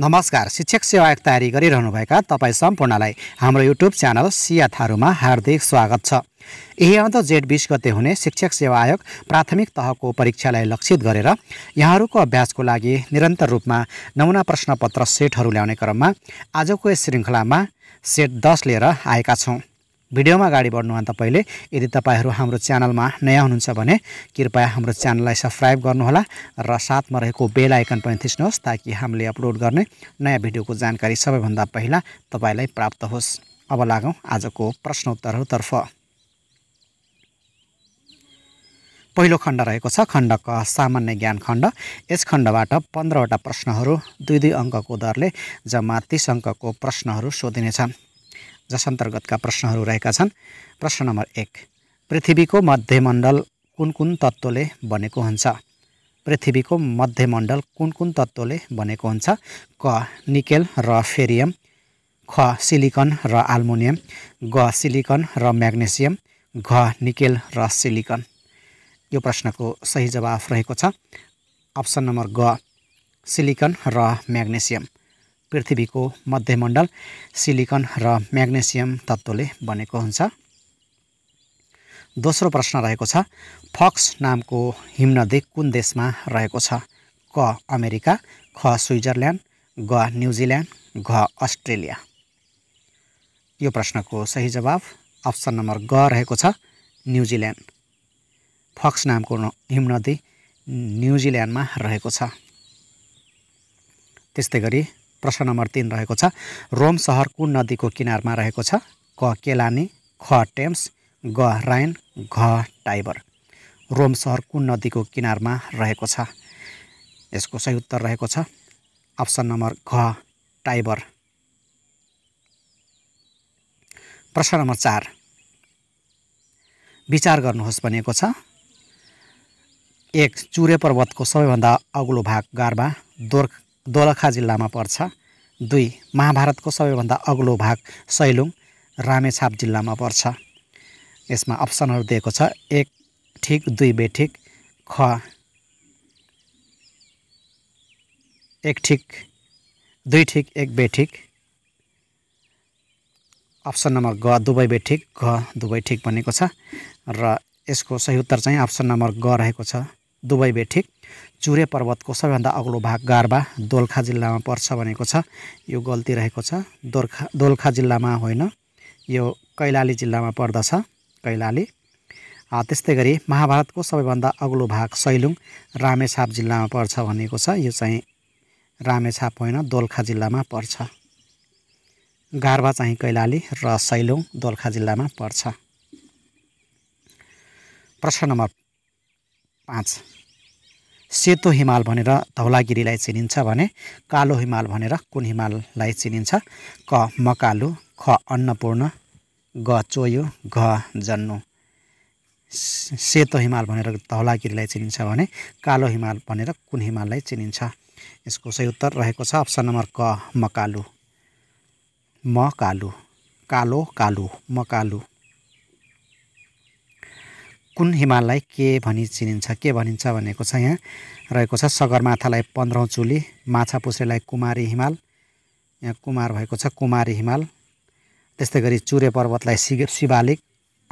नमस्कार शिक्षक सेवा तयारी गरिरहनुभएका तपाईँ सम्पूर्णलाई हाम्रो युट्युब च्यानल सिया थारूमा हार्दिक स्वागत छ यही आउँदो जेठ बिस गते हुने शिक्षक सेवा आयोग प्राथमिक तहको परीक्षालाई लक्षित गरेर यहाँहरूको अभ्यासको लागि निरन्तर रूपमा नमुना प्रश्नपत्र सेटहरू ल्याउने क्रममा आजको यस श्रृङ्खलामा सेट दस लिएर आएका छौँ भिडियोमा अगाडि बढ्नुभन्दा पहिले यदि तपाईँहरू हाम्रो च्यानलमा नयाँ हुनुहुन्छ भने कृपया हाम्रो च्यानललाई सब्सक्राइब गर्नुहोला र साथमा रहेको बेल आइकन पनि थिच्नुहोस् ताकि हामीले अपलोड गर्ने नयाँ भिडियोको जानकारी सबैभन्दा पहिला तपाईँलाई प्राप्त होस् अब लागौँ आजको प्रश्नोत्तरहरूतर्फ पहिलो खण्ड रहेको छ खण्ड क सामान्य ज्ञान खण्ड यस खण्डबाट पन्ध्रवटा प्रश्नहरू दुई दुई अङ्कको दरले जम्मा तिस अङ्कको प्रश्नहरू सोधिनेछन् जस अन्तर्गतका प्रश्नहरू रहेका छन् प्रश्न नम्बर एक पृथ्वीको मध्यमण्डल कुन कुन तत्त्वले बनेको हुन्छ पृथ्वीको मध्यमण्डल कुन कुन तत्त्वले बनेको हुन्छ क निकेल र फेरियम ख सिलिकन र आल्मुनियम ग सिलिकन र म्याग्नेसियम घ निकेल र सिलिकन यो प्रश्नको सही जवाफ रहेको छ अप्सन नम्बर ग सिलिकन र म्याग्नेसियम पृथ्वीको मध्यमण्डल सिलिकन र म्याग्नेसियम तत्त्वले बनेको हुन्छ दोस्रो प्रश्न रहेको छ फक्स नामको हिमनदी कुन देशमा रहेको छ क अमेरिका ख स्विजरल्यान्ड ग न्युजिल्यान्ड घ अस्ट्रेलिया यो प्रश्नको सही जवाब अप्सन नम्बर ग रहेको छ न्युजिल्यान्ड फक्स नामको हिमनदी न्युजिल्यान्डमा रहेको छ त्यस्तै गरी प्रश्न नम्बर तिन रहेको छ रोम सहर कुन नदीको किनारमा रहेको छ क केलानी ख टेम्स ग राइन घ टाइबर रोम सहर कुन नदीको किनारमा रहेको छ यसको सही उत्तर रहेको छ अप्सन नम्बर घ टाइबर प्रश्न नम्बर चार विचार गर्नुहोस् भनेको छ एक चुरे पर्वतको सबैभन्दा अग्लो भाग गार्बा दोर्ख दोलखा जिल्लामा पर्छ दुई महाभारतको सबैभन्दा अग्लो भाग सैलुङ रामेछाप जिल्लामा पर्छ यसमा अप्सनहरू दिएको छ एक ठिक दुई बेठिक ख एक ठिक दुई ठिक एक बेठिक अप्सन नम्बर ग दुवै बेठिक घ दुवै ठिक भनेको छ र यसको सही उत्तर चाहिँ अप्सन नम्बर ग रहेको छ दुवै बेठिक चुरे पर्वतको सबैभन्दा अग्लो भाग गार्बा दोलखा जिल्लामा पर्छ भनेको छ यो गल्ती रहेको छ दोर्खा दोलखा जिल्लामा होइन यो कैलाली जिल्लामा पर्दछ कैलाली त्यस्तै गरी महाभारतको सबैभन्दा अग्लो भाग सैलुङ रामेछाप जिल्लामा पर्छ भनेको छ यो चाहिँ रामेछाप होइन दोलखा जिल्लामा पर्छ गार्बा चाहिँ कैलाली र सैलुङ दोलखा जिल्लामा पर्छ प्रश्न नम्बर पाँच सेतो हिमाल भनेर धौलागिरीलाई चिनिन्छ भने कालो हिमाल भनेर कुन हिमाललाई चिनिन्छ क मकालु ख अन्नपूर्ण ग चोयो घ जन्नु सेतो हिमाल भनेर धौलागिरीलाई चिनिन्छ भने कालो हिमाल भनेर कुन हिमाललाई चिनिन्छ यसको सही उत्तर रहेको छ अप्सन नम्बर क मकालु म कालु कालो कालु मकालु कुन हिमाललाई के भनी चिनिन्छ के भनिन्छ भनेको छ यहाँ रहेको छ सगरमाथालाई पन्ध्रौँ चुली माछा पुछ्रेलाई कुमारी हिमाल यहाँ कुमार भएको छ कुमारी हिमाल त्यस्तै गरी चुरे पर्वतलाई सि शिवालिक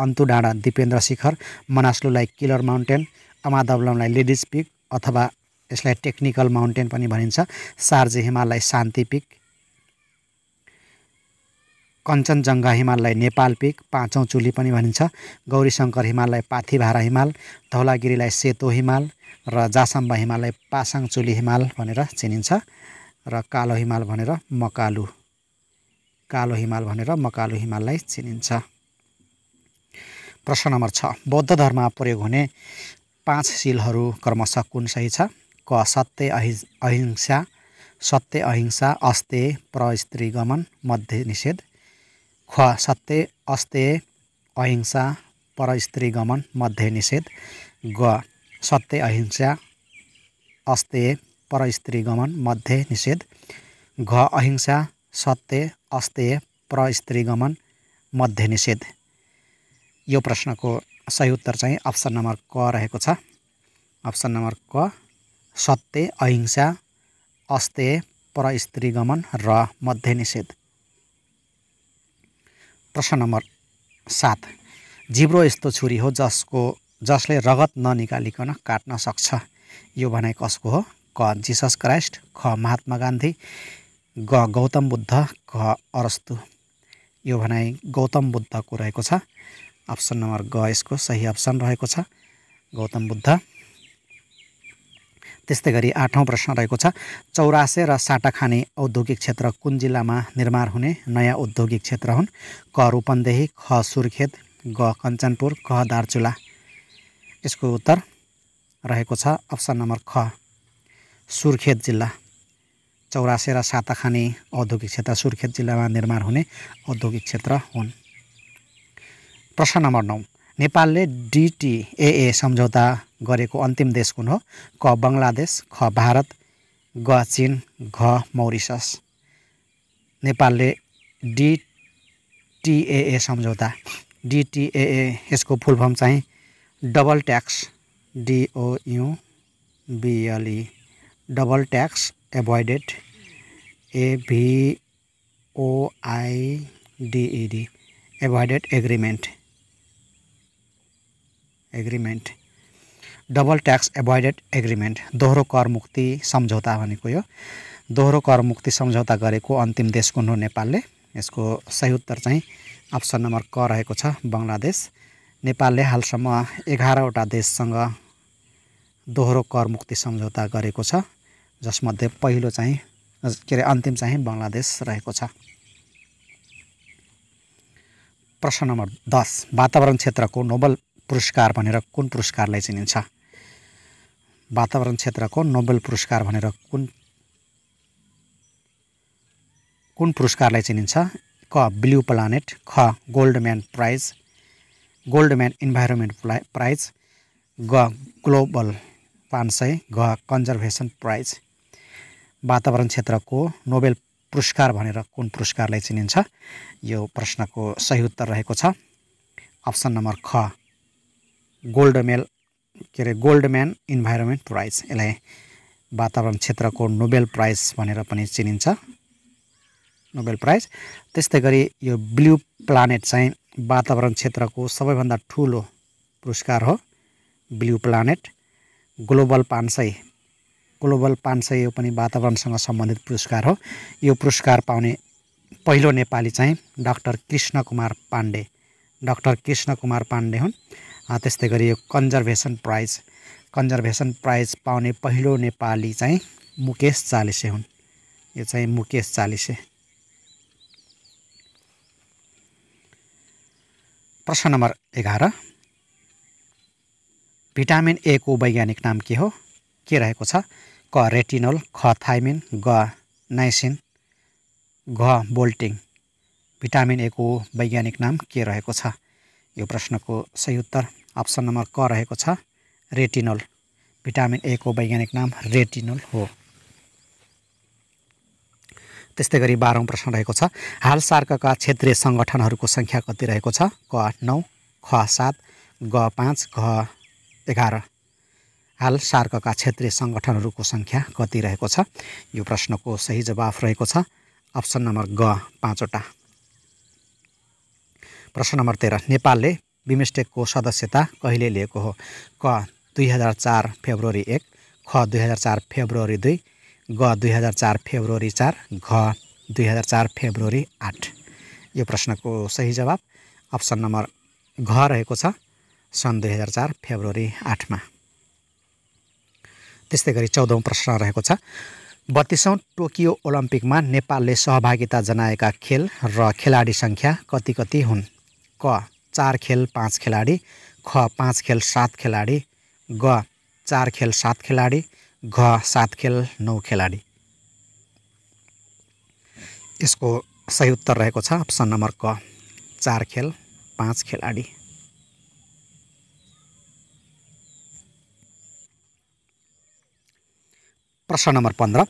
अन्तु डाँडा दिपेन्द्र शिखर मनास्लुलाई किलर माउन्टेन अमादवलमलाई लेडिज पिक अथवा यसलाई टेक्निकल माउन्टेन पनि भनिन्छ सार्जे हिमाललाई शान्ति पिक कञ्चनजङ्घा हिमाललाई नेपाल पिक पाँचौँ चुली पनि भनिन्छ गौरीशङ्कर हिमाललाई पाथिभारा हिमाल धौलागिरीलाई सेतो हिमाल र जासम्बा हिमाललाई पासाङ चुली हिमाल भनेर चिनिन्छ र कालो हिमाल भनेर मकालु कालो हिमाल भनेर मकालु हिमाललाई चिनिन्छ प्रश्न नम्बर छ बौद्ध धर्ममा प्रयोग हुने पाँच शिलहरू क्रमशः कुन सही छ क सत्य अहि अहिंसा सत्य अहिंसा अस्ते प्रस्त्रीगमन मध्य निषेध ख सत्य अस्त्य अहिंसा परस्त्री गमन मध्य निषेध ग सत्य अहिंसा पर परस्त्री गमन मध्य निषेध घ अहिंसा सत्य पर परस्त्री गमन मध्य निषेध यो प्रश्नको सही उत्तर चाहिँ अप्सन नम्बर क रहेको छ अप्सन नम्बर क सत्य अहिंसा पर परस्त्री गमन र मध्य निषेध प्रश्न नम्बर सात जिब्रो यस्तो छुरी हो जसको जसले रगत ननिकालिकन काट्न सक्छ यो भनाइ कसको हो क जिसस क्राइस्ट ख महात्मा गान्धी ग गौतम बुद्ध घ अरस्तु यो भनाइ गौतम बुद्धको रहेको छ अप्सन नम्बर ग यसको सही अप्सन रहेको छ गौतम बुद्ध त्यस्तै गरी आठौँ प्रश्न रहेको छ चौरासे र साटाखाने औद्योगिक क्षेत्र कुन जिल्लामा निर्माण हुने नयाँ औद्योगिक क्षेत्र हुन् क रूपन्देही ख सुर्खेत ग कञ्चनपुर क दार्चुला यसको उत्तर रहेको छ अप्सन नम्बर ख सुर्खेत जिल्ला चौरासे र साताखाने औद्योगिक क्षेत्र सुर्खेत जिल्लामा निर्माण हुने औद्योगिक क्षेत्र हुन् प्रश्न नम्बर नौ नेपालले डिटिएए सम्झौता गरेको अन्तिम देश कुन हो क बङ्गलादेश ख भारत ग चिन घ मौरिसस नेपालले डिटिएए सम्झौता डिटिएए यसको फुल फर्म चाहिँ double tax डिओयु बिएलई e, double tax एभोइडेड एभिओआइडिइडी e एभोइडेड agreement agreement double tax एभोइडेड agreement दोहोरो कर मुक्ति सम्झौता भनेको यो दोहोरो कर मुक्ति सम्झौता गरेको अन्तिम देश कुन हो नेपालले यसको सही उत्तर चाहिँ अप्सन नम्बर क रहेको छ बङ्गलादेश नेपालले हालसम्म एघारवटा देशसँग दोहोरो कर मुक्ति सम्झौता गरेको छ जसमध्ये पहिलो चाहिँ के अरे अन्तिम चाहिँ बङ्गलादेश रहेको छ प्रश्न नम्बर दस वातावरण क्षेत्रको नोबल पुरस्कार भनेर कुन पुरस्कारलाई चिनिन्छ वातावरण क्षेत्रको नोबेल पुरस्कार भनेर कुन कुन पुरस्कारलाई चिनिन्छ क ब्लु प्लानेट ख Goldman prize Goldman environment prize ग ग्लोबल पाँच सय ग कन्जर्भेसन प्राइज वातावरण क्षेत्रको नोबेल पुरस्कार भनेर कुन पुरस्कारलाई चिनिन्छ यो प्रश्नको सही उत्तर रहेको छ अप्सन नम्बर ख गोल्ड के अरे गोल्ड म्यान इन्भाइरोमेन्ट प्राइज यसलाई वातावरण क्षेत्रको नोबेल प्राइज भनेर पनि चिनिन्छ नोबेल प्राइज त्यस्तै गरी यो ब्लु प्लानेट चाहिँ वातावरण क्षेत्रको सबैभन्दा ठुलो पुरस्कार हो ब्लु प्लानेट ग्लोबल पाँच सय ग्लोबल पाँच सय यो पनि वातावरणसँग सम्बन्धित पुरस्कार हो यो पुरस्कार पाउने पहिलो नेपाली चाहिँ डाक्टर कृष्ण कुमार पाण्डे डाक्टर कृष्ण कुमार पाण्डे हुन् त्यस्तै गरी यो कन्जर्भेसन प्राइज कन्जर्भेसन प्राइज पाउने पहिलो नेपाली चाहिँ मुकेश चालिसे हुन् यो चाहिँ मुकेश चालिसे प्रश्न नम्बर एघार भिटामिन ए को वैज्ञानिक नाम के हो के रहेको छ क रेटिनोल ख थाइमिन ग नाइसिन घ बोल्टिङ भिटामिन ए को वैज्ञानिक नाम के रहेको छ यो प्रश्नको सही उत्तर अप्सन नम्बर क रहेको छ रेटिनोल भिटामिन ए को वैज्ञानिक नाम रेटिनोल हो त्यस्तै गरी बाह्रौँ प्रश्न रहेको छ हाल सार्कका क्षेत्रीय सङ्गठनहरूको सङ्ख्या कति रहेको छ क नौ ख सात ग पाँच घ एघार हाल सार्कका क्षेत्रीय सङ्गठनहरूको सङ्ख्या कति रहेको छ यो प्रश्नको सही जवाफ रहेको छ अप्सन नम्बर ग पाँचवटा प्रश्न नम्बर तेह्र नेपालले बिमस्टेकको सदस्यता कहिले लिएको हो क दुई हजार चार फेब्रुअरी एक ख दुई हजार चार फेब्रुअरी दुई ग दुई हजार चार फेब्रुअरी चार घ दुई हजार चार फेब्रुअरी आठ यो प्रश्नको सही जवाब अप्सन नम्बर घ रहेको छ सन् दुई हजार चार फेब्रुअरी आठमा त्यस्तै गरी चौधौँ प्रश्न रहेको छ बत्तिसौँ टोकियो ओलम्पिकमा नेपालले सहभागिता जनाएका खेल र खेलाडी सङ्ख्या कति कति हुन् क चार खेल पाँच खेलाडी ख पाँच खेल सात खेलाडी ग चार खेल सात खेलाडी घ सात खेल नौ खेलाडी यसको सही उत्तर रहेको छ अप्सन नम्बर क चार खेल पाँच खेलाडी प्रश्न नम्बर पन्ध्र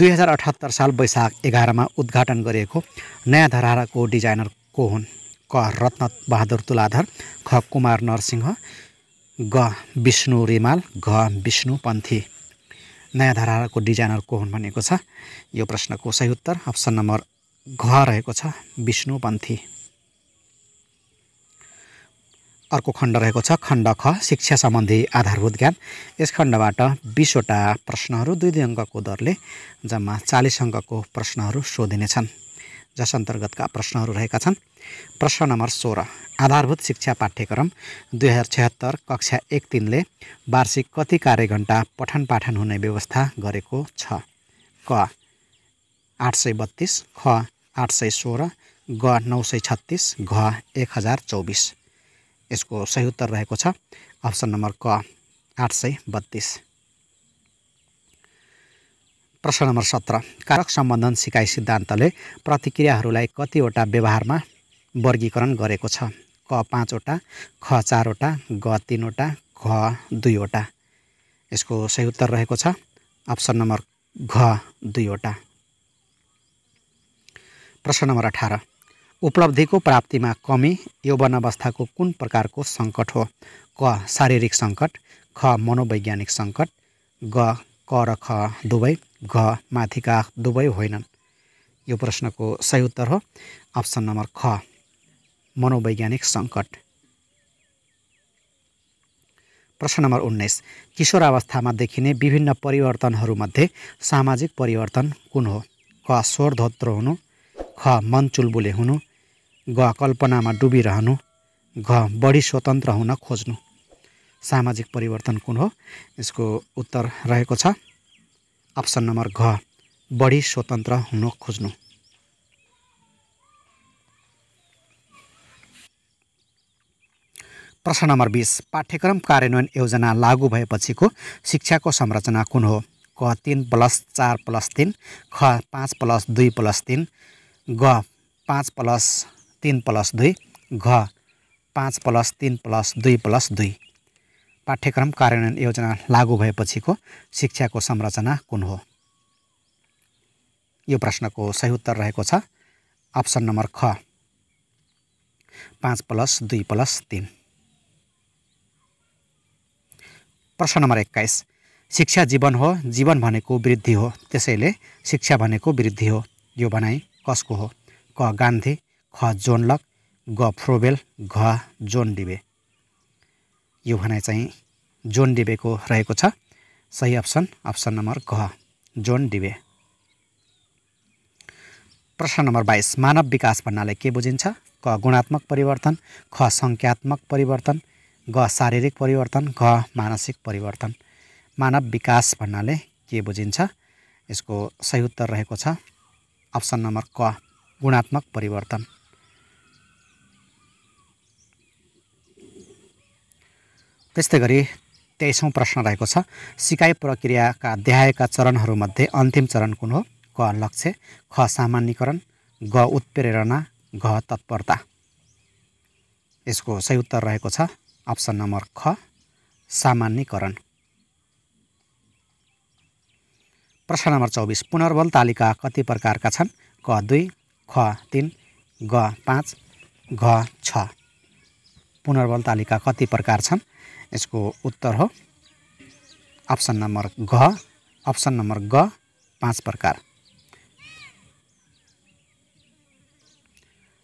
दुई हजार अठहत्तर साल वैशाख एघारमा उद्घाटन गरिएको नयाँ धाराको डिजाइनर को हुन् क रत्न बहादुर तुलाधर ख कुमार नरसिंह ग विष्णु रिमाल घ विष्णु पन्थी नयाँ धाराको डिजाइनर को हुन् भनेको छ यो प्रश्नको सही उत्तर अप्सन नम्बर घ रहेको छ विष्णु विष्णुपन्थी अर्को खण्ड रहेको छ खण्ड ख शिक्षा सम्बन्धी आधारभूत ज्ञान यस खण्डबाट बिसवटा प्रश्नहरू दुई दुई अङ्कको दरले जम्मा चालिस अङ्कको प्रश्नहरू सोधिनेछन् जस अन्तर्गतका प्रश्नहरू रहेका छन् प्रश्न नम्बर सोह्र आधारभूत शिक्षा पाठ्यक्रम दुई हजार छत्तर कक्षा एक तिनले वार्षिक कति कार्यघण्टा पठन पाठन हुने व्यवस्था गरेको छ क आठ सय बत्तिस ख आठ सय सोह्र ग नौ सय छत्तिस घ एक हजार चौबिस यसको सही उत्तर रहेको छ अप्सन नम्बर क आठ सय बत्तिस प्रश्न नम्बर सत्र कारक सम्बन्धन सिकाइ सिद्धान्तले प्रतिक्रियाहरूलाई कतिवटा व्यवहारमा वर्गीकरण गरेको छ क पाँचवटा ख चारवटा ग तिनवटा घ दुईवटा यसको सही उत्तर रहेको छ अप्सन नम्बर घ दुईवटा प्रश्न नम्बर अठार उपलब्धिको प्राप्तिमा कमी यौवन अवस्थाको कुन प्रकारको सङ्कट हो क शारीरिक सङ्कट ख मनोवैज्ञानिक सङ्कट ग क र ख दुवै घ माथिका दुवै होइनन् यो प्रश्नको सही उत्तर हो अप्सन नम्बर ख मनोवैज्ञानिक सङ्कट प्रश्न नम्बर उन्नाइस किशोरावस्थामा देखिने विभिन्न परिवर्तनहरूमध्ये सामाजिक परिवर्तन कुन हो क स्वरधोत्र हुनु ख मन चुलबुले हुनु ग कल्पनामा डुबिरहनु घ बढी स्वतन्त्र हुन खोज्नु सामाजिक परिवर्तन कुन हो यसको उत्तर रहेको छ अप्सन नम्बर घ बढी स्वतन्त्र हुन खोज्नु प्रश्न नम्बर बिस पाठ्यक्रम कार्यान्वयन योजना लागु भएपछिको शिक्षाको संरचना कुन हो क तिन प्लस चार प्लस तिन ख पाँच प्लस दुई प्लस तिन ग पाँच प्लस तिन प्लस दुई घ पाँच प्लस तिन प्लस दुई प्लस दुई पाठ्यक्रम कार्यान्वयन योजना लागू भएपछिको शिक्षाको संरचना कुन हो यो प्रश्नको सही उत्तर रहेको छ अप्सन नम्बर ख पाँच प्लस दुई प्लस तिन प्रश्न नम्बर एक्काइस शिक्षा जीवन हो जीवन भनेको वृद्धि हो त्यसैले शिक्षा भनेको वृद्धि हो यो भनाइ कसको हो क गान्धी ख जोनलक लक ग फ्रोबेल घ जोन डिबे यो भनाइ चाहिँ जोन डिबेको रहेको छ सही अप्सन अप्सन नम्बर घ जोन डिबे प्रश्न नम्बर बाइस मानव विकास भन्नाले के बुझिन्छ क गुणात्मक परिवर्तन ख सङ्ख्यात्मक परिवर्तन ग शारीरिक परिवर्तन घ मानसिक परिवर्तन मानव विकास भन्नाले के बुझिन्छ यसको सही उत्तर रहेको छ अप्सन नम्बर क गुणात्मक परिवर्तन त्यस्तै गरी तेइसौँ प्रश्न रहेको छ सिकाइ प्रक्रियाका अध्यायका चरणहरूमध्ये अन्तिम चरण कुन हो क लक्ष्य ख सामान्यकरण ग उत्प्रेरणा घ तत्परता यसको सही उत्तर रहेको छ अप्सन नम्बर ख सामान्यकरण प्रश्न नम्बर चौबिस पुनर्बल तालिका कति प्रकारका छन् क दुई ख तिन ग पाँच घ छ पुनर्बल तालिका कति प्रकार छन् यसको उत्तर हो अप्सन नम्बर घ अप्सन नम्बर ग पाँच प्रकार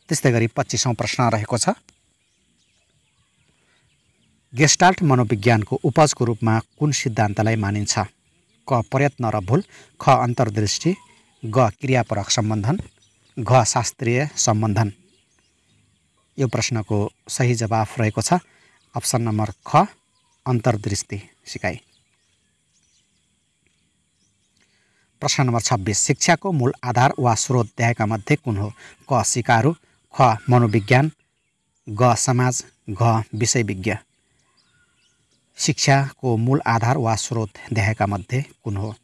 त्यस्तै गरी पच्चिसौँ प्रश्न रहेको छ गेस्टाल्ट मनोविज्ञानको उपजको रूपमा कुन सिद्धान्तलाई मानिन्छ क प्रयत्न र भुल ख अन्तर्दृष्टि ग क्रियापरक सम्बन्धन घ शास्त्रीय सम्बन्धन यो प्रश्नको सही जवाफ रहेको छ अप्सन नम्बर ख अन्तर्दृष्टि सिकाइ प्रश्न नम्बर छब्बिस शिक्षाको मूल आधार वा स्रोत देखाएका मध्ये कुन हो क सिकारु ख मनोविज्ञान ग समाज घ विषय विषयविज्ञ शिक्षाको मूल आधार वा स्रोत देखाएका मध्ये कुन हो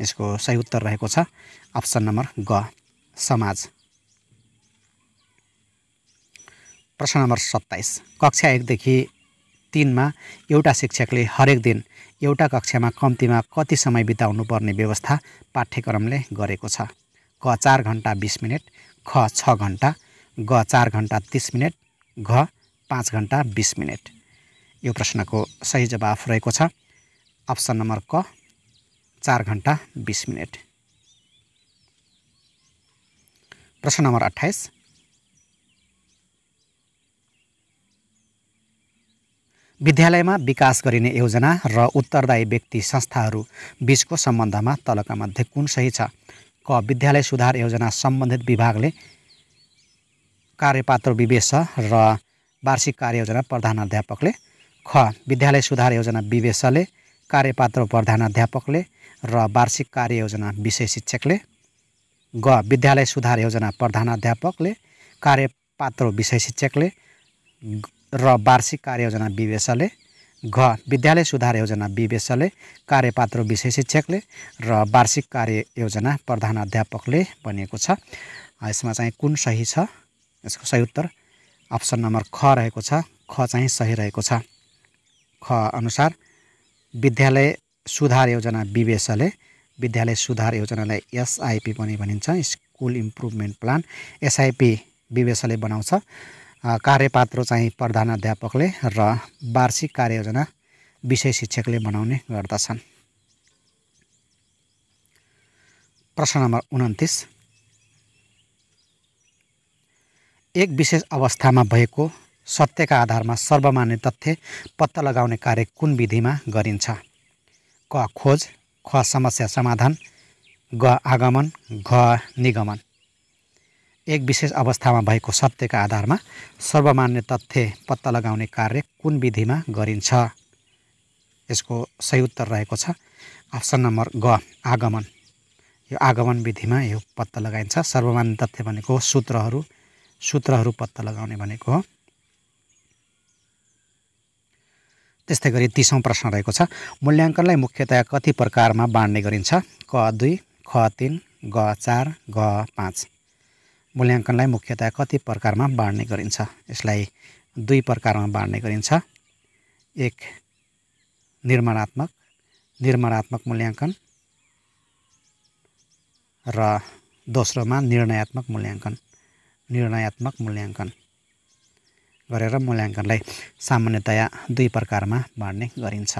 यसको सही उत्तर रहेको छ अप्सन नम्बर ग समाज प्रश्न नम्बर सत्ताइस कक्षा एकदेखि तिनमा एउटा शिक्षकले हरेक दिन एउटा कक्षामा कम्तीमा कति समय बिताउनु पर्ने व्यवस्था पाठ्यक्रमले गरेको छ क चार घन्टा बिस मिनट ख छ घन्टा ग चार घन्टा तिस मिनट घ पाँच घन्टा बिस मिनट यो प्रश्नको सही जवाफ रहेको छ अप्सन नम्बर क चार घन्टा बिस मिनट प्रश्न नम्बर अठाइस विद्यालयमा विकास गरिने योजना र उत्तरदायी व्यक्ति संस्थाहरू बिचको सम्बन्धमा तलका मध्ये कुन सही छ क विद्यालय सुधार योजना सम्बन्धित विभागले कार्यपात्र विवेश र वार्षिक कार्ययोजना प्रधान अध्यापकले ख विद्यालय सुधार योजना विवेशले कार्यपात्र प्रधान अध्यापकले र वार्षिक कार्ययोजना विषय शिक्षकले ग विद्यालय सुधार योजना प्रधान अध्यापकले कार्यपात्र विषय शिक्षकले र वार्षिक कार्ययोजना विवेशले घ विद्यालय सुधार योजना विवेशले कार्यपात्र विषय शिक्षकले र वार्षिक कार्ययोजना प्रधान अध्यापकले बनिएको छ यसमा चाहिँ कुन सही छ यसको सही उत्तर अप्सन नम्बर ख रहेको छ ख चाहिँ सही रहेको छ ख अनुसार विद्यालय सुधार योजना विवेशले विद्यालय सुधार योजनालाई एसआइपी पनि भनिन्छ स्कुल इम्प्रुभमेन्ट प्लान एसआइपी विवेशले बनाउँछ कार्यपात्र चाहिँ प्रधान अध्यापकले र वार्षिक कार्ययोजना विषय शिक्षकले बनाउने गर्दछन् प्रश्न नम्बर उन्तिस एक विशेष अवस्थामा भएको सत्यका आधारमा सर्वमान्य तथ्य पत्ता लगाउने कार्य कुन विधिमा गरिन्छ क खोज ख समस्या समाधान ग आगमन घ निगमन एक विशेष अवस्थामा भएको सत्यका आधारमा सर्वमान्य तथ्य पत्ता लगाउने कार्य कुन विधिमा गरिन्छ यसको सही उत्तर रहेको छ अप्सन नम्बर ग आगमन यो आगमन विधिमा यो पत्ता लगाइन्छ सर्वमान्य तथ्य भनेको सूत्रहरू सूत्रहरू पत्ता लगाउने भनेको हो त्यस्तै गरी तिसौँ प्रश्न रहेको छ मूल्याङ्कनलाई मुख्यतया कति प्रकारमा बाँड्ने गरिन्छ क दुई ख तिन ग चार ग पाँच मूल्याङ्कनलाई मुख्यतया कति प्रकारमा बाँड्ने गरिन्छ यसलाई दुई प्रकारमा बाँड्ने गरिन्छ एक निर्माणात्मक निर्माणात्मक मूल्याङ्कन र दोस्रोमा निर्णयात्मक मूल्याङ्कन निर्णयात्मक मूल्याङ्कन गरेर मूल्याङ्कनलाई सामान्यतया दुई प्रकारमा बाँड्ने गरिन्छ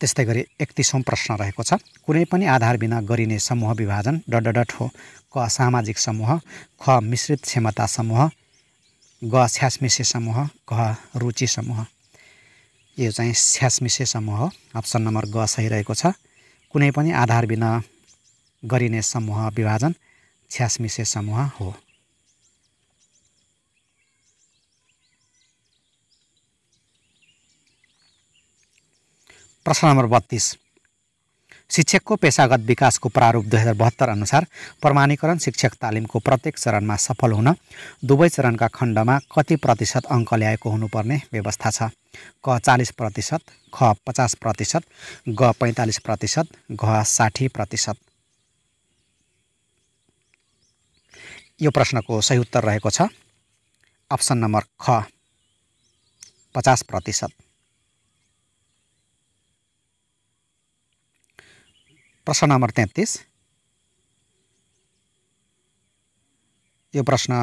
त्यस्तै गरी एकतिसौँ प्रश्न रहेको छ कुनै पनि आधार बिना गरिने समूह विभाजन डट हो क सामाजिक समूह ख मिश्रित क्षमता समूह ग छ्यासमिसे समूह घ रुचि समूह यो चाहिँ छ्यासमिसे समूह हो अप्सन नम्बर ग सही रहेको छ कुनै पनि आधार बिना गरिने समूह विभाजन छ्यासमिसे समूह हो प्रश्न नम्बर बत्तिस शिक्षकको पेसागत विकासको प्रारूप दुई हजार बहत्तर अनुसार प्रमाणीकरण शिक्षक तालिमको प्रत्येक चरणमा सफल हुन दुवै चरणका खण्डमा कति प्रतिशत अङ्क ल्याएको हुनुपर्ने व्यवस्था छ क चालिस प्रतिशत ख पचास प्रतिशत ग पैँतालिस प्रतिशत घ साठी प्रतिशत यो प्रश्नको सही उत्तर रहेको छ अप्सन नम्बर ख पचास प्रतिशत प्रश्न नम्बर तेत्तिस यो प्रश्न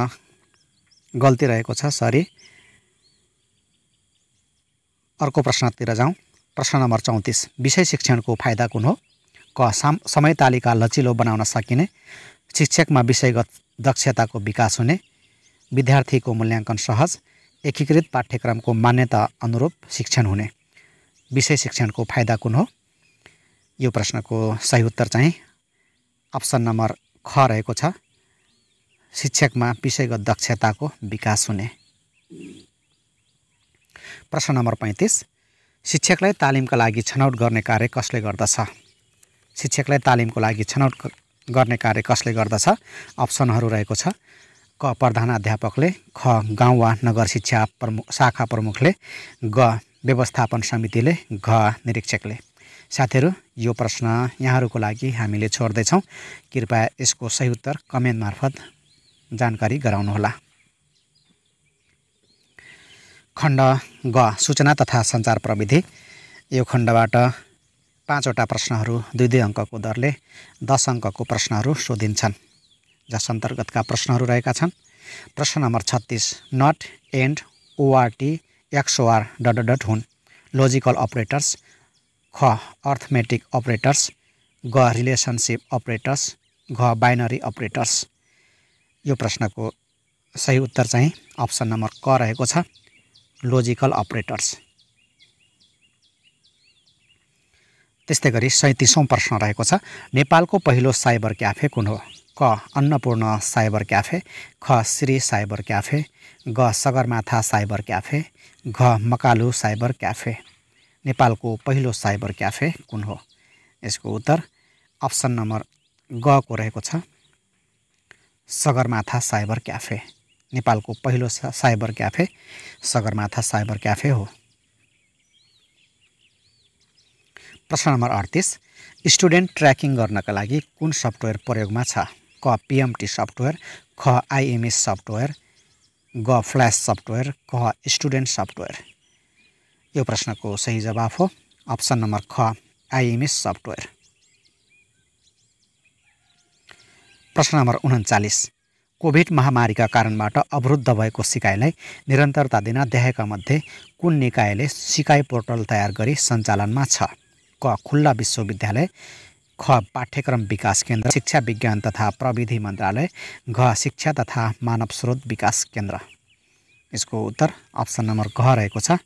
गल्ती रहेको छ सरी अर्को प्रश्नतिर जाउँ प्रश्न नम्बर चौतिस विषय शिक्षणको फाइदा कुन हो क साम समय तालिका लचिलो बनाउन सकिने शिक्षकमा विषयगत दक्षताको विकास हुने विद्यार्थीको मूल्याङ्कन सहज एकीकृत पाठ्यक्रमको मान्यता अनुरूप शिक्षण हुने विषय शिक्षणको फाइदा कुन हो यो प्रश्नको सही उत्तर चाहिँ अप्सन नम्बर ख रहेको छ शिक्षकमा विषयगत दक्षताको विकास हुने प्रश्न नम्बर पैँतिस शिक्षकलाई तालिमका लागि छनौट गर्ने कार्य कसले गर्दछ शिक्षकलाई तालिमको लागि छनौट गर्ने कार्य कसले गर्दछ अप्सनहरू रहेको छ क प्रधान अध्यापकले ख गाउँ वा नगर शिक्षा प्रमुख शाखा प्रमुखले ग व्यवस्थापन समितिले घ निरीक्षकले साथीहरू यो प्रश्न यहाँहरूको लागि हामीले छोड्दैछौँ कृपया यसको सही उत्तर कमेन्ट मार्फत जानकारी गराउनुहोला खण्ड ग सूचना तथा सञ्चार प्रविधि यो खण्डबाट पाँचवटा प्रश्नहरू दुई दुई अङ्कको दरले दस अङ्कको प्रश्नहरू सोधिन्छन् जस अन्तर्गतका प्रश्नहरू रहेका छन् प्रश्न नम्बर छत्तिस नट एन्ड ओआरटी एक्सओआर डट डट हुन् लोजिकल अपरेटर्स ख अर्थमेटिक अपरेटर्स ग रिलेसनसिप अपरेटर्स घ बाइनरी अपरेटर्स यो प्रश्नको सही उत्तर चाहिँ अप्सन नम्बर क रहेको छ लोजिकल अपरेटर्स त्यस्तै गरी सैँतिसौँ प्रश्न रहेको छ नेपालको पहिलो साइबर क्याफे कुन हो क अन्नपूर्ण साइबर क्याफे ख श्री साइबर क्याफे ग सगरमाथा साइबर क्याफे घ मकालु साइबर क्याफे नेपालको पहिलो साइबर क्याफे कुन हो यसको उत्तर अप्सन नम्बर गको रहेको छ सगरमाथा साइबर क्याफे नेपालको पहिलो cyber cafe Sagarmatha cyber cafe हो प्रश्न नम्बर अडतिस स्टुडेन्ट ट्र्याकिङ गर्नका लागि कुन सफ्टवेयर प्रयोगमा छ क पिएमटी सफ्टवेयर ख आइएमएस सफ्टवेयर ग फ्ल्यास सफ्टवेयर क स्टुडेन्ट सफ्टवेयर यो प्रश्नको सही जवाफ हो अप्सन नम्बर ख आइएमएस सफ्टवेयर प्रश्न नम्बर उन्चालिस कोभिड महामारीका कारणबाट अवरुद्ध भएको सिकाइलाई निरन्तरता दिन देखेका मध्ये कुन निकायले सिकाइ पोर्टल तयार गरी सञ्चालनमा छ क खुल्ला विश्वविद्यालय ख पाठ्यक्रम विकास केन्द्र शिक्षा विज्ञान तथा प्रविधि मन्त्रालय घ शिक्षा तथा मानव स्रोत विकास केन्द्र यसको उत्तर अप्सन नम्बर घ रहेको छ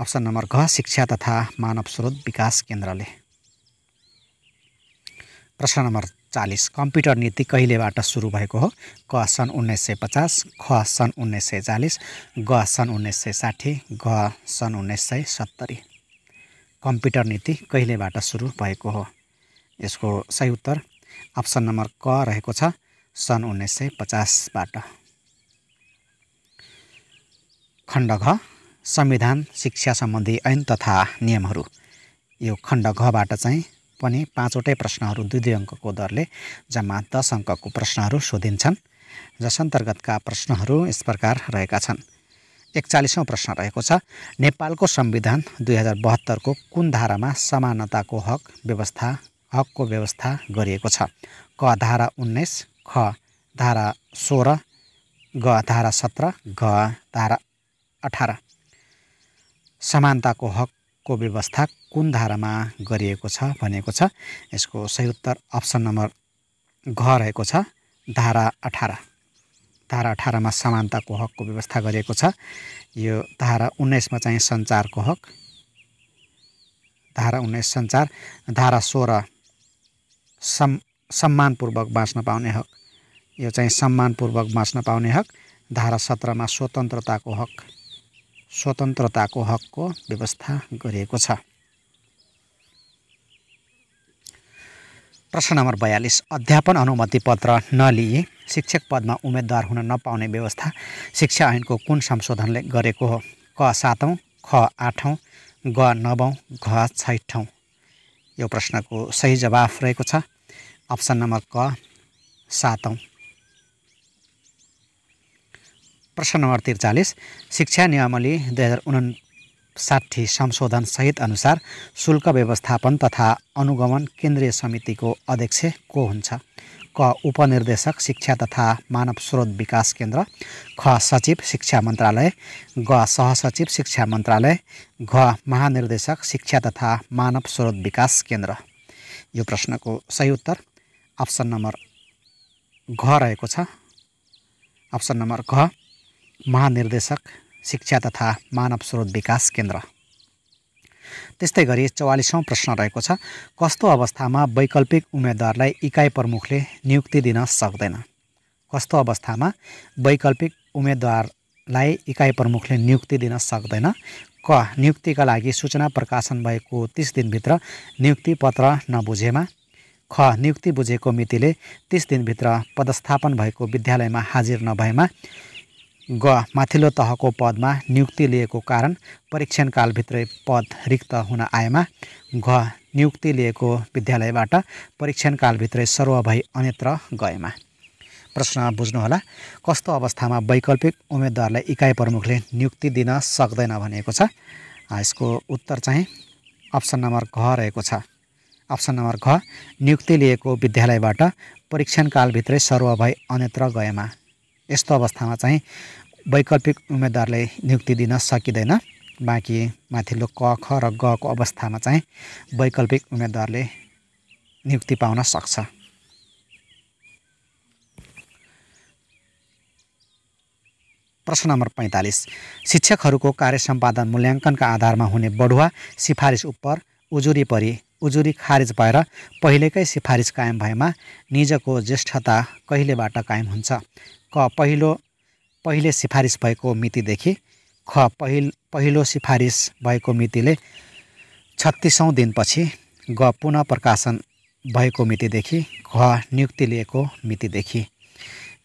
अप्सन नम्बर घ शिक्षा तथा मानव स्रोत विकास केन्द्रले प्रश्न नम्बर चालिस कम्प्युटर नीति कहिलेबाट सुरु भएको हो क सन् उन्नाइस सय पचास ख सन् उन्नाइस सय चालिस ग सन् उन्नाइस सय साठी घ सन् उन्नाइस सय सत्तरी कम्प्युटर नीति कहिलेबाट सुरु भएको हो यसको सही उत्तर अप्सन नम्बर क रहेको छ सन् उन्नाइस सय पचासबाट खण्ड घ संविधान शिक्षा सम्बन्धी ऐन तथा नियमहरू यो खण्ड घबाट चाहिँ पनि पाँचवटै प्रश्नहरू दुई दुई अङ्कको दरले जम्मा दस अङ्कको प्रश्नहरू सोधिन्छन् जस अन्तर्गतका प्रश्नहरू यस प्रकार रहेका छन् एकचालिसौँ प्रश्न रहेको छ नेपालको संविधान दुई हजार बहत्तरको कुन धारामा समानताको हक व्यवस्था हकको व्यवस्था गरिएको छ क धारा उन्नाइस ख धारा सोह्र ग धारा सत्र घ धारा अठार समानताको हकको व्यवस्था कुन धारामा गरिएको छ भनेको छ यसको सही उत्तर अप्सन नम्बर घ रहेको छ धारा अठार धारा अठारमा समानताको हकको व्यवस्था गरिएको छ यो धारा उन्नाइसमा चाहिँ सञ्चारको हक धारा उन्नाइस सञ्चार धारा सोह्र सम् सम्मानपूर्वक बाँच्न पाउने हक यो चाहिँ सम्मानपूर्वक बाँच्न पाउने हक धारा सत्रमा स्वतन्त्रताको हक स्वतन्त्रताको हकको व्यवस्था गरिएको छ प्रश्न नम्बर बयालिस अध्यापन अनुमति पत्र नलिए शिक्षक पदमा उम्मेद्वार हुन नपाउने व्यवस्था शिक्षा ऐनको कुन संशोधनले गरेको हो क सातौँ ख आठौँ ग नवौँ घ छैठौँ यो प्रश्नको सही जवाफ रहेको छ अप्सन नम्बर क सातौँ प्रश्न नम्बर त्रिचालिस शिक्षा नियमावली दुई हजार उना साठी सहित अनुसार शुल्क व्यवस्थापन तथा अनुगमन केन्द्रीय समितिको अध्यक्ष को हुन्छ क उपनिर्देशक शिक्षा तथा मानव स्रोत विकास केन्द्र ख सचिव शिक्षा मन्त्रालय ग सहसचिव शिक्षा मन्त्रालय घ महानिर्देशक शिक्षा तथा मानव स्रोत विकास केन्द्र यो प्रश्नको सही उत्तर अप्सन नम्बर घ रहेको छ अप्सन नम्बर घ महानिर्देशक शिक्षा तथा मानव स्रोत विकास केन्द्र त्यस्तै गरी चौवालिसौँ प्रश्न रहेको छ कस्तो अवस्थामा वैकल्पिक उम्मेद्वारलाई इकाइ प्रमुखले नियुक्ति दिन सक्दैन कस्तो अवस्थामा वैकल्पिक उम्मेद्वारलाई इकाइ प्रमुखले नियुक्ति दिन सक्दैन क नियुक्तिका लागि सूचना प्रकाशन भएको तिस दिनभित्र नियुक्ति पत्र नबुझेमा ख नियुक्ति बुझेको मितिले तिस दिनभित्र पदस्थापन भएको विद्यालयमा हाजिर नभएमा ग माथिल्लो तहको पदमा नियुक्ति लिएको कारण परीक्षणकालभित्रै पद रिक्त हुन आएमा घ नियुक्ति लिएको विद्यालयबाट परीक्षणकालभित्रै सर्वभय अन्यत्र गएमा प्रश्न बुझ्नुहोला कस्तो अवस्थामा वैकल्पिक उम्मेद्वारलाई इकाइ प्रमुखले नियुक्ति दिन सक्दैन भनेको छ यसको उत्तर चाहिँ अप्सन नम्बर घ रहेको छ अप्सन नम्बर घ नियुक्ति लिएको विद्यालयबाट परीक्षणकालभित्रै सर्वभय अन्यत्र गएमा यस्तो अवस्थामा चाहिँ वैकल्पिक उम्मेदवारले नियुक्ति दिन सकिँदैन बाँकी माथिल्लो क ख र ग अवस्थामा चाहिँ वैकल्पिक उम्मेद्वारले नियुक्ति पाउन सक्छ प्रश्न नम्बर पैँतालिस शिक्षकहरूको कार्य सम्पादन मूल्याङ्कनका आधारमा हुने बढुवा सिफारिस उप उजुरी परि उजुरी खारेज भएर पहिलेकै सिफारिस कायम भएमा निजको ज्येष्ठता कहिलेबाट कायम हुन्छ क पहिलो पहिले सिफारिस भएको मितिदेखि ख पहिल पहिलो सिफारिस भएको मितिले छत्तिसौँ दिनपछि ग पुनः प्रकाशन भएको मितिदेखि ख नियुक्ति लिएको मितिदेखि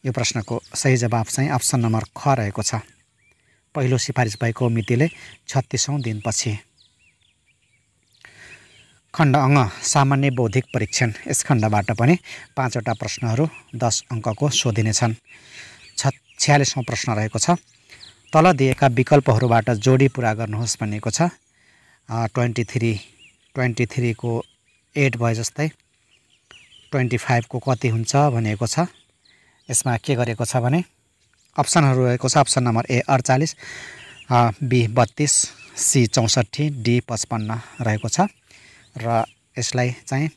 यो प्रश्नको सही जवाब चाहिँ अप्सन नम्बर ख रहेको छ पहिलो सिफारिस भएको मितिले छत्तिसौँ दिनपछि खण्ड अङ्ग सामान्य बौद्धिक परीक्षण यस खण्डबाट पनि पाँचवटा प्रश्नहरू दस अङ्कको छन् छ छ्यालिसौँ प्रश्न रहेको छ तल दिएका विकल्पहरूबाट जोडी पुरा गर्नुहोस् भनिएको छ ट्वेन्टी थ्री ट्वेन्टी थ्रीको एट भए जस्तै ट्वेन्टी फाइभको कति हुन्छ भनिएको छ यसमा के गरेको छ भने अप्सनहरू रहेको छ अप्सन नम्बर ए अडचालिस बी बत्तिस सी चौसठी डी पचपन्न रहेको छ र यसलाई चाहिँ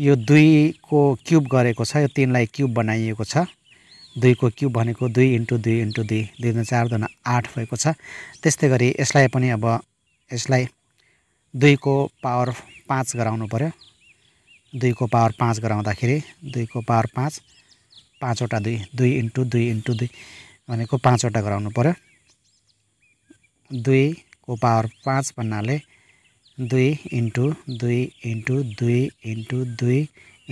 यो दुईको क्युब गरेको छ यो तिनलाई क्युब बनाइएको छ दुईको क्युब भनेको दुई इन्टु दुई इन्टु दुई दुई दुई चारजना आठ भएको छ त्यस्तै गरी यसलाई पनि अब यसलाई दुईको पावर पाँच गराउनु पऱ्यो दुईको पावर पाँच गराउँदाखेरि दुईको पावर पाँच पाँचवटा दुई दुई इन्टु दुई इन्टु दुई भनेको पाँचवटा गराउनु पऱ्यो दुईको पावर पाँच भन्नाले दुई इन्टु दुई इन्टु दुई इन्टु दुई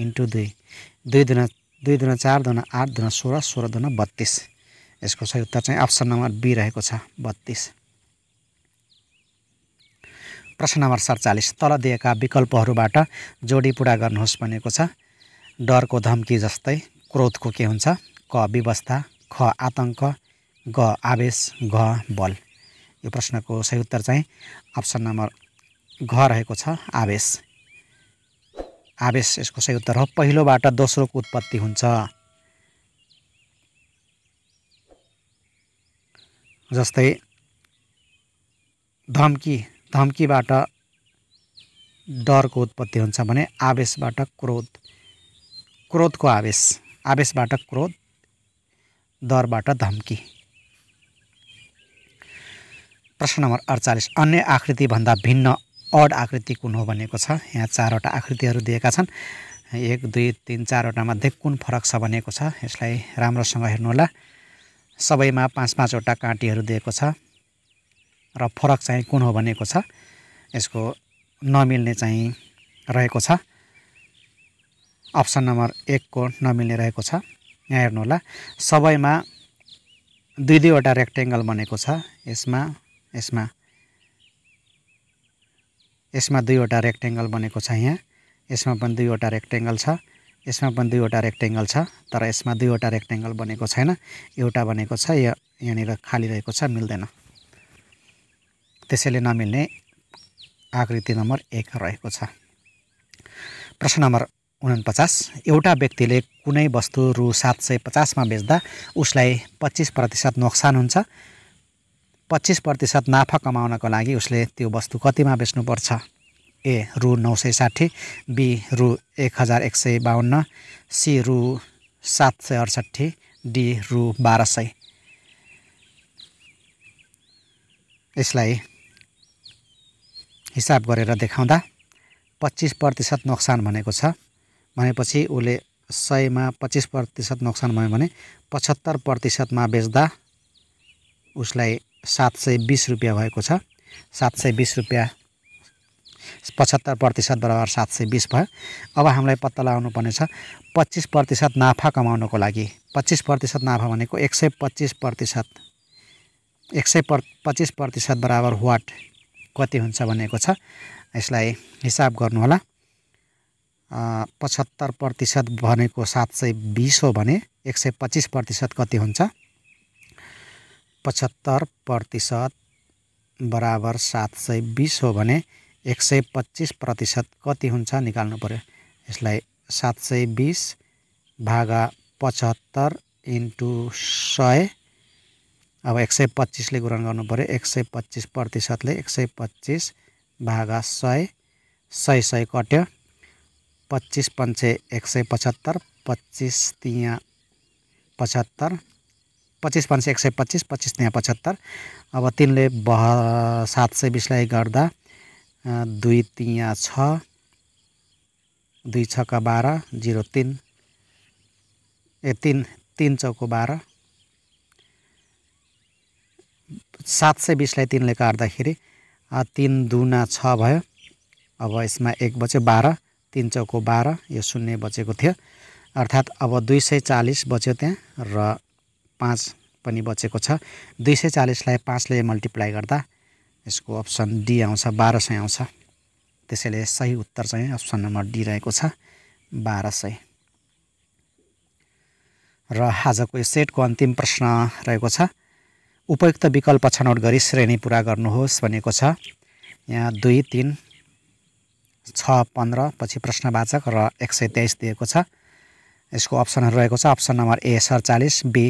इन्टु दुई दुई दुना दुई दुना चार दुना आठ दुना सोह्र सोह्र दुना बत्तिस यसको सही उत्तर चाहिँ अप्सन नम्बर बी रहेको छ बत्तिस प्रश्न नम्बर सडचालिस तल दिएका विकल्पहरूबाट जोडी पुरा गर्नुहोस् भनेको छ डरको धम्की जस्तै क्रोधको के हुन्छ क व्यवस्था ख आतङ्क ग आवेश घ बल यो प्रश्नको सही उत्तर चाहिँ अप्सन नम्बर घ रहेको छ आवेश आवेश यसको सही उत्तर हो पहिलोबाट दोस्रोको उत्पत्ति हुन्छ जस्तै धम्की धम्कीबाट डरको उत्पत्ति हुन्छ भने आवेशबाट क्रोध क्रोधको आवेश आवेशबाट क्रोध डरबाट धम्की प्रश्न नम्बर अडचालिस अन्य आकृतिभन्दा भिन्न अड आकृति कुन हो भनेको छ यहाँ चारवटा आकृतिहरू दिएका छन् एक दुई तिन चारवटा मध्ये कुन फरक छ भनेको छ यसलाई राम्रोसँग हेर्नुहोला सबैमा पाँच पाँचवटा काँटीहरू दिएको छ र फरक चाहिँ कुन हो भनेको छ यसको नमिल्ने चाहिँ रहेको छ अप्सन नम्बर एकको नमिल्ने रहेको छ यहाँ हेर्नुहोला सबैमा दुई दुईवटा रेक्टेङ्गल बनेको छ यसमा यसमा यसमा दुईवटा रेक्टेङ्गल बनेको छ यहाँ यसमा पनि दुईवटा रेक्टेङ्गल छ यसमा पनि दुईवटा रेक्टेङ्गल छ तर यसमा दुईवटा रेक्टेङ्गल बनेको छैन एउटा बनेको छ या यहाँनिर खाली रहेको छ मिल्दैन त्यसैले नमिल्ने आकृति नम्बर एक रहेको छ प्रश्न नम्बर उनपचास एउटा व्यक्तिले कुनै वस्तु रु सात सय पचासमा बेच्दा उसलाई पच्चिस प्रतिशत नोक्सान हुन्छ पच्चिस प्रतिशत नाफा कमाउनको लागि उसले त्यो वस्तु कतिमा बेच्नुपर्छ ए रु नौ सय साठी बी रु एक हजार एक सय बाहन्न सी रु सात सय अडसट्ठी डी रु बाह्र सय यसलाई हिसाब गरेर देखाउँदा पच्चिस प्रतिशत नोक्सान भनेको छ भनेपछि उसले सयमा पच्चिस प्रतिशत नोक्सान भयो भने पचहत्तर प्रतिशतमा बेच्दा उसलाई सात सय बिस रुपियाँ भएको छ सात सय बिस रुपियाँ पचहत्तर प्रतिशत बराबर सात सय बिस भयो अब हामीलाई पत्ता लगाउनु पर्नेछ पच्चिस प्रतिशत नाफा कमाउनुको लागि पच्चिस प्रतिशत नाफा भनेको एक सय पच्चिस प्रतिशत एक सय पर पच्चिस प्रतिशत बराबर वाट कति हुन्छ भनेको छ यसलाई हिसाब गर्नुहोला पचहत्तर प्रतिशत भनेको सात सय बिस हो भने एक सय पच्चिस प्रतिशत कति हुन्छ पचहत्तर प्रतिशत बराबर सात सय बिस हो भने एक सय पच्चिस प्रतिशत कति हुन्छ निकाल्नु पऱ्यो यसलाई सात सय बिस भागा पचहत्तर इन्टु सय अब एक सय पच्चिसले गुणन गर्नु पऱ्यो एक सय पच्चिस प्रतिशतले एक सय पच्चिस भागा सय सय सय कट्यो पच्चिस पन्चे एक सय पचहत्तर पच्चिस तिया पचहत्तर पच्चिस पाँच सय एक सय पच्चिस पच्चिस त्यहाँ पचहत्तर अब तिनले बह सात सय बिसलाई गर्दा दुई तिया छ दुई छका बाह्र जिरो तिन ए तिन तिन चौको बाह्र सात सय बिसलाई तिनले काट्दाखेरि तिन दुना छ भयो अब यसमा एक बच्यो बाह्र तिन चौको बाह्र यो शून्य बचेको थियो अर्थात् अब दुई सय चालिस बच्यो त्यहाँ र पाँच पनि बचेको छ दुई सय चालिसलाई पाँचले मल्टिप्लाई गर्दा यसको अप्सन डी आउँछ बाह्र सय आउँछ त्यसैले सही उत्तर चाहिँ अप्सन नम्बर डी रहेको छ बाह्र सय र आजको यो सेटको अन्तिम प्रश्न रहेको छ उपयुक्त विकल्प छनौट गरी श्रेणी पुरा गर्नुहोस् भनेको छ यहाँ दुई तिन छ पन्ध्र पछि प्रश्नवाचक र एक सय तेइस दिएको छ यसको अप्सनहरू रहेको छ अप्सन नम्बर ए सडचालिस बी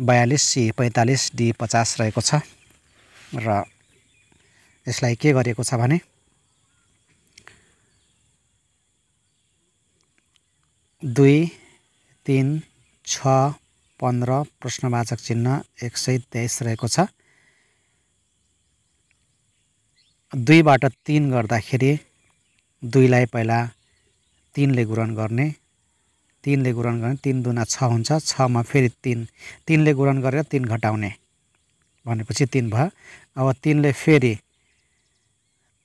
बयालिस सी पैँतालिस डी पचास रहेको छ र यसलाई के गरिएको छ भने दुई तिन छ पन्ध्र प्रश्नवाचक चिन्ह एक सय तेइस रहेको छ दुईबाट तिन गर्दाखेरि दुईलाई पहिला तिनले गुणन गर्ने तिनले गुणन गर्ने तिन दुना छ हुन्छ छमा फेरि तिन तिनले गुणन गरेर तिन घटाउने भनेपछि तिन भयो अब तिनले फेरि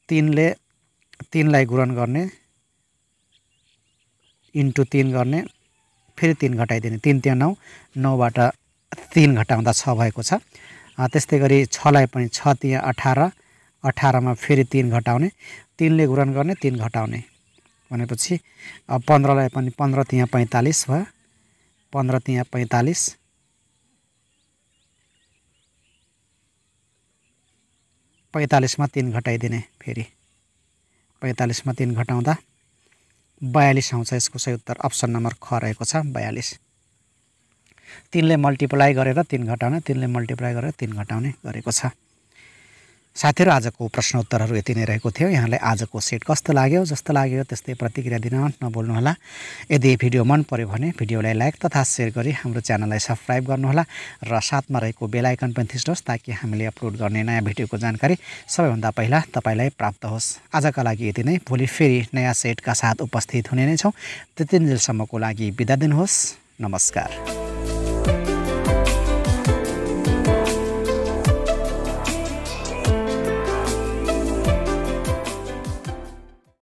तिनले तिनलाई गुणन गर्ने इन्टु तिन गर्ने फेरि तिन घटाइदिने तिन त्यहाँ नौ नौबाट तिन घटाउँदा छ भएको छ त्यस्तै गरी छलाई पनि छ त्यहाँ अठार अठारमा फेरि तिन घटाउने तिनले गुणन गर्ने तिन घटाउने भनेपछि अब पन्ध्रलाई पनि पन्ध्र त्यहाँ पैँतालिस भयो पन्ध्र त्यहाँ पैँतालिस पैँतालिसमा तिन घटाइदिने फेरि पैँतालिसमा तिन घटाउँदा बयालिस आउँछ यसको सही उत्तर अप्सन नम्बर ख रहेको छ बयालिस तिनले मल्टिप्लाई गरेर तिन घटाउने तिनले मल्टिप्लाई गरेर तिन घटाउने गरेको छ साथीहरू आजको प्रश्न उत्तरहरू यति नै रहेको थियो यहाँलाई आजको सेट कस्तो लाग्यो जस्तो लाग्यो त्यस्तै प्रतिक्रिया दिन नबोल्नुहोला यदि भिडियो मन पऱ्यो भने भिडियोलाई लाइक तथा सेयर गरी हाम्रो च्यानललाई सब्सक्राइब गर्नुहोला र साथमा रहेको बेलायकन पनि थिच्नुहोस् ताकि हामीले अपलोड गर्ने नयाँ भिडियोको जानकारी सबैभन्दा पहिला तपाईँलाई प्राप्त होस् आजका लागि यति नै भोलि फेरि नयाँ सेटका साथ उपस्थित हुने नै छौँ त्यति दिनसम्मको लागि बिदा दिनुहोस् नमस्कार